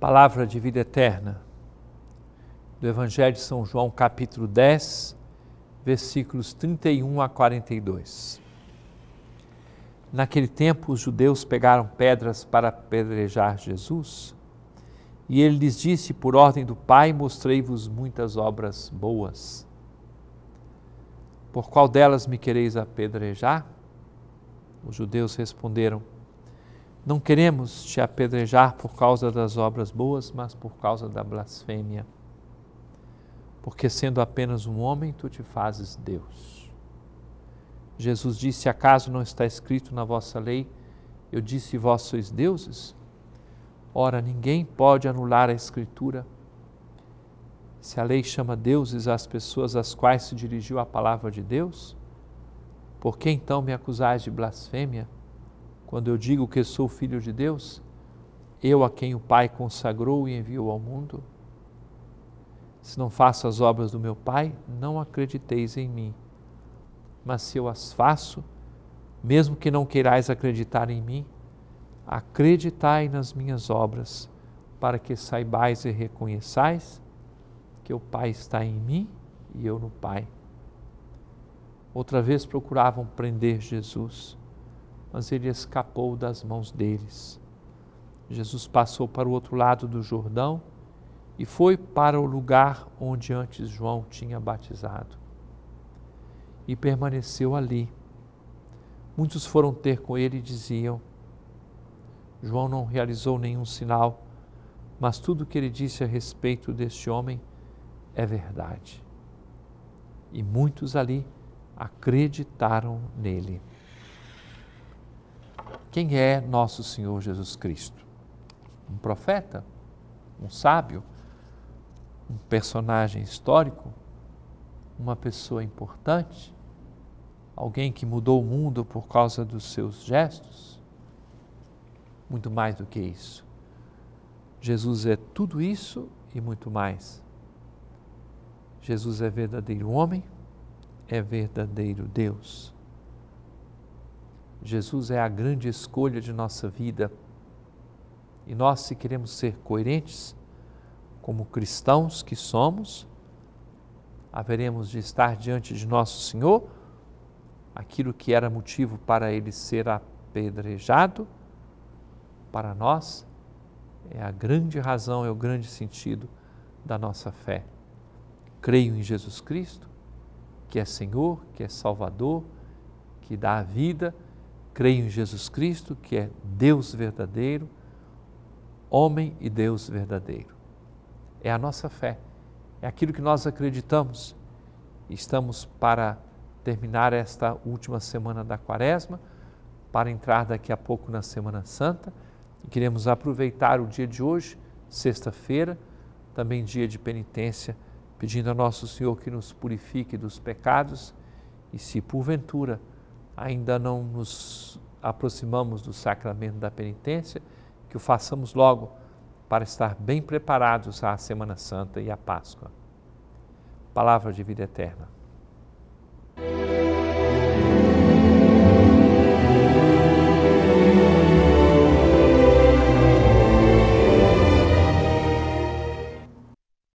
Palavra de vida eterna, do Evangelho de São João, capítulo 10, versículos 31 a 42. Naquele tempo, os judeus pegaram pedras para apedrejar Jesus, e ele lhes disse: Por ordem do Pai, mostrei-vos muitas obras boas. Por qual delas me quereis apedrejar? Os judeus responderam: não queremos te apedrejar por causa das obras boas, mas por causa da blasfêmia. Porque sendo apenas um homem, tu te fazes Deus. Jesus disse: Acaso não está escrito na vossa lei? Eu disse: Vós sois deuses? Ora, ninguém pode anular a Escritura. Se a lei chama deuses as pessoas às quais se dirigiu a palavra de Deus, por que então me acusais de blasfêmia? Quando eu digo que sou filho de Deus, eu a quem o Pai consagrou e enviou ao mundo, se não faço as obras do meu Pai, não acrediteis em mim. Mas se eu as faço, mesmo que não queirais acreditar em mim, acreditai nas minhas obras, para que saibais e reconheçais que o Pai está em mim e eu no Pai. Outra vez procuravam prender Jesus mas ele escapou das mãos deles. Jesus passou para o outro lado do Jordão e foi para o lugar onde antes João tinha batizado. E permaneceu ali. Muitos foram ter com ele e diziam: João não realizou nenhum sinal, mas tudo o que ele disse a respeito deste homem é verdade. E muitos ali acreditaram nele. Quem é nosso Senhor Jesus Cristo? Um profeta? Um sábio? Um personagem histórico? Uma pessoa importante? Alguém que mudou o mundo por causa dos seus gestos? Muito mais do que isso. Jesus é tudo isso e muito mais. Jesus é verdadeiro homem, é verdadeiro Deus. Jesus é a grande escolha de nossa vida. E nós, se queremos ser coerentes, como cristãos que somos, haveremos de estar diante de nosso Senhor aquilo que era motivo para ele ser apedrejado, para nós é a grande razão, é o grande sentido da nossa fé. Creio em Jesus Cristo, que é Senhor, que é Salvador, que dá a vida creio em Jesus Cristo, que é Deus verdadeiro, homem e Deus verdadeiro. É a nossa fé, é aquilo que nós acreditamos. Estamos para terminar esta última semana da Quaresma, para entrar daqui a pouco na Semana Santa e queremos aproveitar o dia de hoje, sexta-feira, também dia de penitência, pedindo a Nosso Senhor que nos purifique dos pecados e, se porventura, ainda não nos aproximamos do sacramento da penitência, que o façamos logo para estar bem preparados à Semana Santa e à Páscoa. Palavra de vida eterna.